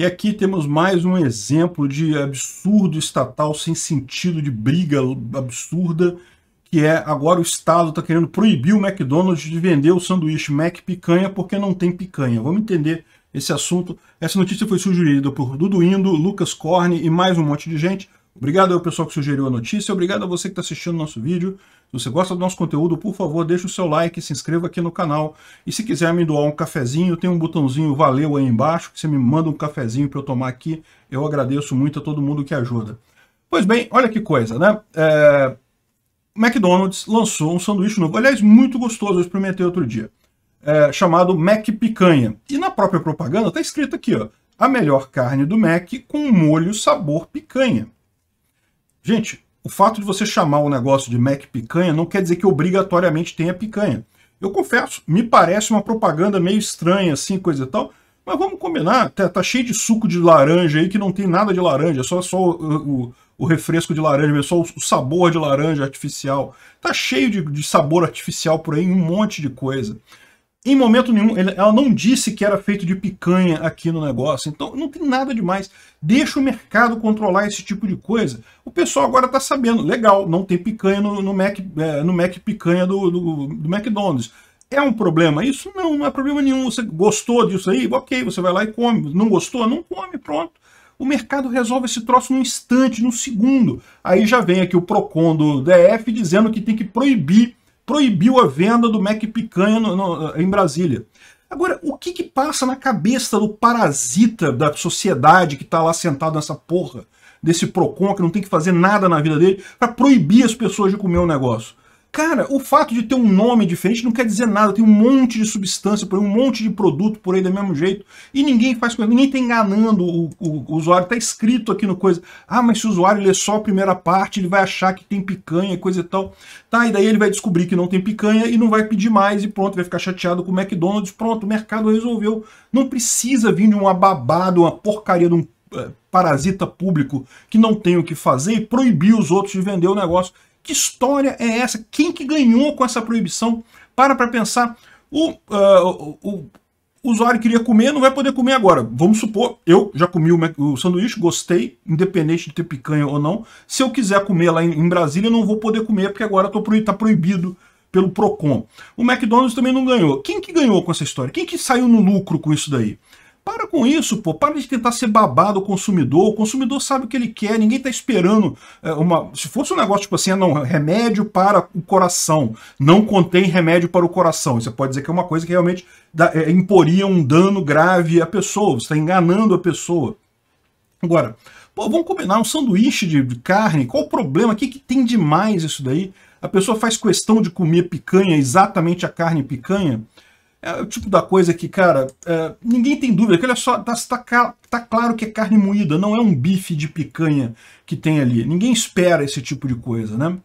E aqui temos mais um exemplo de absurdo estatal sem sentido, de briga absurda, que é agora o Estado está querendo proibir o McDonald's de vender o sanduíche Mac Picanha porque não tem picanha. Vamos entender esse assunto. Essa notícia foi sugerida por Dudu Indo, Lucas Corne e mais um monte de gente. Obrigado ao pessoal que sugeriu a notícia, obrigado a você que está assistindo o nosso vídeo. Se você gosta do nosso conteúdo, por favor, deixe o seu like, se inscreva aqui no canal. E se quiser me doar um cafezinho, tem um botãozinho valeu aí embaixo, que você me manda um cafezinho para eu tomar aqui. Eu agradeço muito a todo mundo que ajuda. Pois bem, olha que coisa, né? É... McDonald's lançou um sanduíche novo, aliás, muito gostoso, eu experimentei outro dia, é... chamado Mac Picanha. E na própria propaganda está escrito aqui, ó, a melhor carne do Mac com molho sabor picanha. Gente, o fato de você chamar um negócio de Mac picanha não quer dizer que obrigatoriamente tenha picanha. Eu confesso, me parece uma propaganda meio estranha, assim, coisa e tal, mas vamos combinar, tá, tá cheio de suco de laranja aí que não tem nada de laranja, é só, só o, o, o, refresco de laranja, é só o, o, sabor de laranja artificial. Tá cheio de, de sabor artificial por aí, um monte de coisa. Em momento nenhum, ela não disse que era feito de picanha aqui no negócio. Então não tem nada demais. Deixa o mercado controlar esse tipo de coisa. O pessoal agora está sabendo. Legal, não tem picanha no, no Mac, é, no Mac picanha do, do, do, McDonald's. É um problema isso? Não, não é problema nenhum. Você gostou disso aí? Ok, você vai lá e come. Não gostou? Não come, pronto. O mercado resolve esse troço num instante, num segundo. Aí já vem aqui o PROCON do DF dizendo que tem que proibir proibiu a venda do Mac Picanha no, no, em Brasília. Agora, o que que passa na cabeça do parasita da sociedade que está lá sentado nessa porra desse Procon que não tem que fazer nada na vida dele para proibir as pessoas de comer o um negócio? Cara, o fato de ter um nome diferente não quer dizer nada. Tem um monte de substância por aí, um monte de produto por aí do mesmo jeito. E ninguém faz coisa, ninguém está enganando o, o, o usuário. Está escrito aqui no coisa. Ah, mas se o usuário ler só a primeira parte, ele vai achar que tem picanha e coisa e tal. Tá, e daí ele vai descobrir que não tem picanha e não vai pedir mais e pronto, vai ficar chateado com o McDonald's. Pronto, o mercado resolveu. Não precisa vir de uma babada, uma porcaria de um eh, parasita público que não tem o que fazer e proibir os outros de vender o negócio. Que história é essa? Quem que ganhou com essa proibição? Para para pensar. O, uh, o, o, usuário queria comer, não vai poder comer agora. Vamos supor, eu já comi o, o, sanduíche, gostei, independente de ter picanha ou não. Se eu quiser comer lá em, em Brasília, não vou poder comer, porque agora está proibido pelo PROCON. O McDonald's também não ganhou. Quem que ganhou com essa história? Quem que saiu no lucro com isso daí? Para com isso, pô. Para de tentar ser babado o consumidor. O consumidor sabe o que ele quer, ninguém está esperando é, uma. Se fosse um negócio tipo assim, ah, não, remédio para o coração. Não contém remédio para o coração. Você pode dizer que é uma coisa que realmente dá, é, eh, imporia um dano grave à pessoa. Você está enganando a pessoa. Agora, pô, vamos combinar um sanduíche de carne. Qual o problema? O que, que tem demais isso daí? A pessoa faz questão de comer picanha, exatamente a carne picanha. É o tipo da coisa que, cara, é, ninguém tem dúvida. Que olha só, tá, tá, tá, claro que é carne moída, não é um bife de picanha que tem ali. Ninguém espera esse tipo de coisa, né?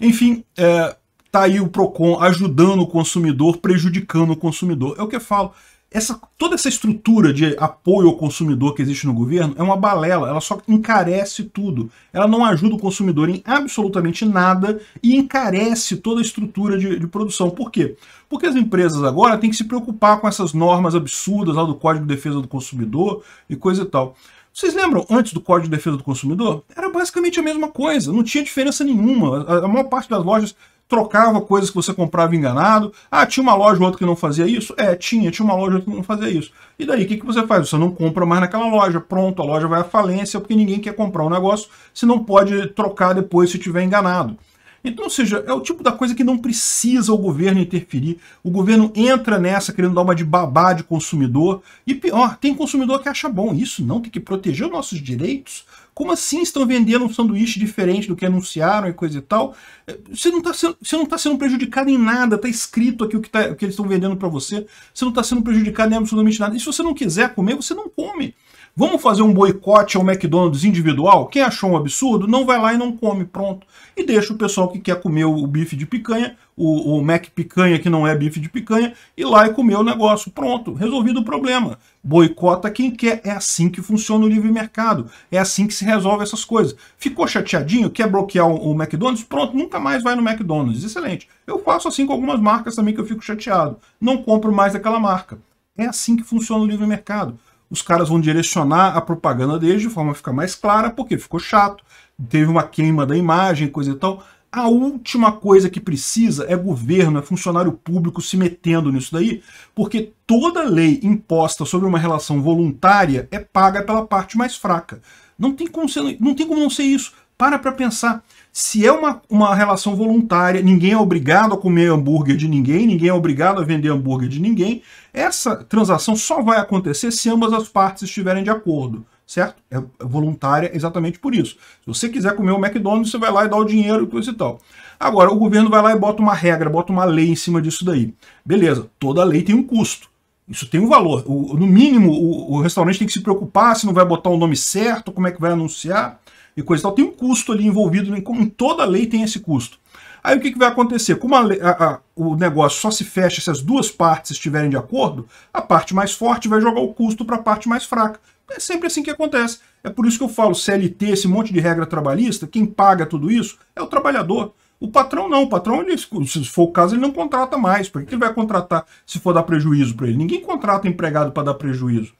Enfim, é, tá aí o PROCON ajudando o consumidor, prejudicando o consumidor. É o que eu falo essa, toda essa estrutura de apoio ao consumidor que existe no governo é uma balela, ela só encarece tudo. Ela não ajuda o consumidor em absolutamente nada e encarece toda a estrutura de, de produção. Por quê? Porque as empresas agora têm que se preocupar com essas normas absurdas lá do Código de Defesa do Consumidor e coisa e tal. Vocês lembram antes do Código de Defesa do Consumidor? Era basicamente a mesma coisa, não tinha diferença nenhuma. A, a maior parte das lojas trocava coisas que você comprava enganado. Ah, tinha uma loja ou outra que não fazia isso? É, tinha, tinha uma loja que não fazia isso. E daí, o que, que você faz? Você não compra mais naquela loja, pronto, a loja vai à falência, porque ninguém quer comprar o um negócio, se não pode trocar depois se tiver enganado. Então, ou seja, é o tipo da coisa que não precisa o governo interferir. O governo entra nessa querendo dar uma de babá de consumidor. E pior, tem consumidor que acha bom isso, não tem que proteger os nossos direitos. Como assim estão vendendo um sanduíche diferente do que anunciaram e coisa e tal? É, você não está sendo, você não tá sendo prejudicado em nada, está escrito aqui o que, tá, o que eles estão vendendo para você. Você não está sendo prejudicado em absolutamente nada. E se você não quiser comer, você não come. Vamos fazer um boicote ao McDonald's individual? Quem achou um absurdo, não vai lá e não come, pronto. E deixa o pessoal que quer comer o bife de picanha, o, o Mac picanha que não é bife de picanha, e lá e comer o negócio, pronto, resolvido o problema. Boicota quem quer, é assim que funciona o livre mercado, é assim que se resolve essas coisas. Ficou chateadinho, quer bloquear o, o McDonald's? Pronto, nunca mais vai no McDonald's, excelente. Eu faço assim com algumas marcas também que eu fico chateado, não compro mais daquela marca. É assim que funciona o livre mercado os caras vão direcionar a propaganda deles de forma a ficar mais clara, porque ficou chato, teve uma queima da imagem, coisa e tal. A última coisa que precisa é governo, é funcionário público se metendo nisso daí, porque toda lei imposta sobre uma relação voluntária é paga pela parte mais fraca. Não tem como, ser, não, tem como não ser isso. Para para pensar. Se é uma, uma relação voluntária, ninguém é obrigado a comer hambúrguer de ninguém, ninguém é obrigado a vender hambúrguer de ninguém, essa transação só vai acontecer se ambas as partes estiverem de acordo, certo? É, é voluntária exatamente por isso. Se você quiser comer o um McDonald's, você vai lá e dá o dinheiro e coisa e tal. Agora, o governo vai lá e bota uma regra, bota uma lei em cima disso daí. Beleza, toda lei tem um custo. Isso tem um valor. O, no mínimo, o, o restaurante tem que se preocupar se não vai botar o nome certo, como é que vai anunciar e coisa e tal. Tem um custo ali envolvido, né, como em toda lei tem esse custo. Aí o que, que vai acontecer? Como a, a, a, o negócio só se fecha se as duas partes estiverem de acordo, a parte mais forte vai jogar o custo para a parte mais fraca. É sempre assim que acontece. É por isso que eu falo CLT, esse monte de regra trabalhista, quem paga tudo isso é o trabalhador. O patrão não, o patrão, ele, se for o caso, ele não contrata mais. Por que ele vai contratar se for dar prejuízo para ele? Ninguém contrata empregado para dar prejuízo.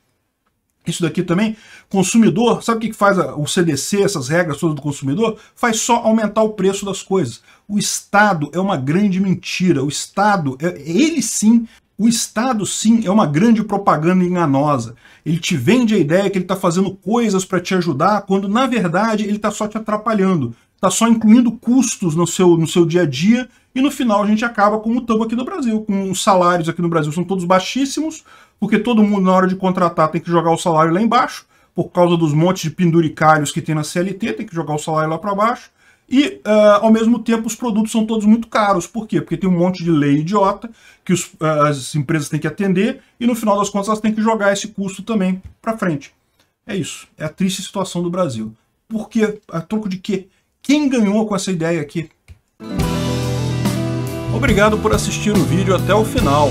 Isso daqui também, consumidor, sabe o que faz o CDC, essas regras todas do consumidor? Faz só aumentar o preço das coisas. O Estado é uma grande mentira. O Estado, é, ele sim, o Estado sim é uma grande propaganda enganosa. Ele te vende a ideia que ele está fazendo coisas para te ajudar, quando na verdade ele está só te atrapalhando. Está só incluindo custos no seu, no seu dia a dia e no final a gente acaba como estamos aqui no Brasil, com os salários aqui no Brasil são todos baixíssimos, porque todo mundo, na hora de contratar, tem que jogar o salário lá embaixo, por causa dos montes de penduricalhos que tem na CLT, tem que jogar o salário lá para baixo. E, uh, ao mesmo tempo, os produtos são todos muito caros. Por quê? Porque tem um monte de lei idiota que os, uh, as empresas têm que atender e, no final das contas, elas têm que jogar esse custo também para frente. É isso. É a triste situação do Brasil. Por quê? A troco de quê? Quem ganhou com essa ideia aqui? Obrigado por assistir o vídeo até o final.